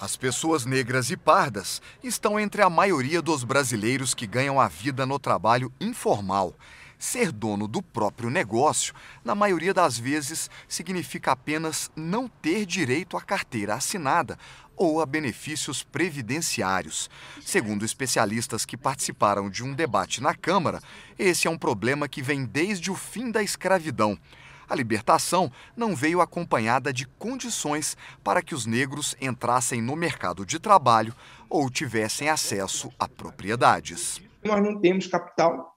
As pessoas negras e pardas estão entre a maioria dos brasileiros que ganham a vida no trabalho informal. Ser dono do próprio negócio, na maioria das vezes, significa apenas não ter direito à carteira assinada ou a benefícios previdenciários. Segundo especialistas que participaram de um debate na Câmara, esse é um problema que vem desde o fim da escravidão. A libertação não veio acompanhada de condições para que os negros entrassem no mercado de trabalho ou tivessem acesso a propriedades. Nós não temos capital,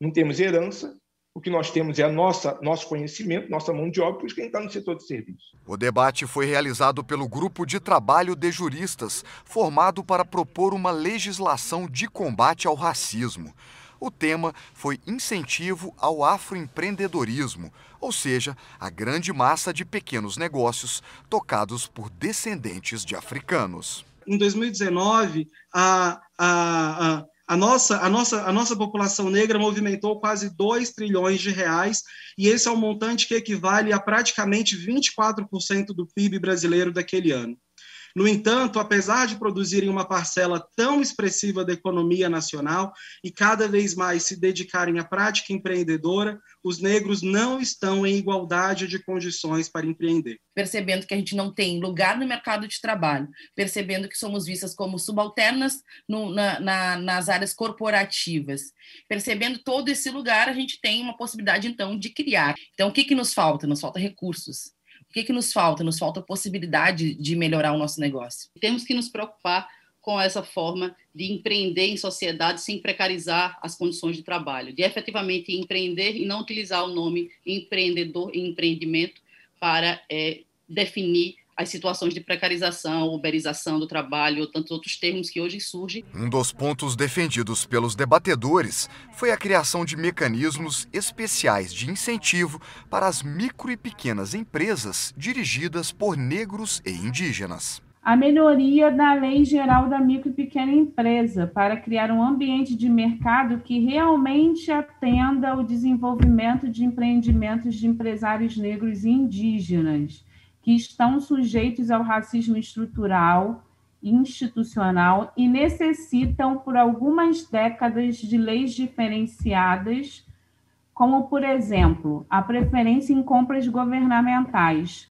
não temos herança, o que nós temos é a nossa, nosso conhecimento, nossa mão de obra, por isso quem está no setor de serviço. O debate foi realizado pelo Grupo de Trabalho de Juristas, formado para propor uma legislação de combate ao racismo. O tema foi incentivo ao afroempreendedorismo, ou seja, a grande massa de pequenos negócios tocados por descendentes de africanos. Em 2019, a, a, a a nossa, a, nossa, a nossa população negra movimentou quase 2 trilhões de reais, e esse é um montante que equivale a praticamente 24% do PIB brasileiro daquele ano. No entanto, apesar de produzirem uma parcela tão expressiva da economia nacional e cada vez mais se dedicarem à prática empreendedora, os negros não estão em igualdade de condições para empreender. Percebendo que a gente não tem lugar no mercado de trabalho, percebendo que somos vistas como subalternas no, na, na, nas áreas corporativas, percebendo todo esse lugar, a gente tem uma possibilidade, então, de criar. Então, o que, que nos falta? Nos falta recursos o que, que nos falta? Nos falta a possibilidade de melhorar o nosso negócio. Temos que nos preocupar com essa forma de empreender em sociedade sem precarizar as condições de trabalho, de efetivamente empreender e não utilizar o nome empreendedor e empreendimento para é, definir as situações de precarização, uberização do trabalho, tantos outros termos que hoje surgem. Um dos pontos defendidos pelos debatedores foi a criação de mecanismos especiais de incentivo para as micro e pequenas empresas dirigidas por negros e indígenas. A melhoria da Lei Geral da Micro e Pequena Empresa para criar um ambiente de mercado que realmente atenda ao desenvolvimento de empreendimentos de empresários negros e indígenas que estão sujeitos ao racismo estrutural, institucional e necessitam, por algumas décadas, de leis diferenciadas, como, por exemplo, a preferência em compras governamentais,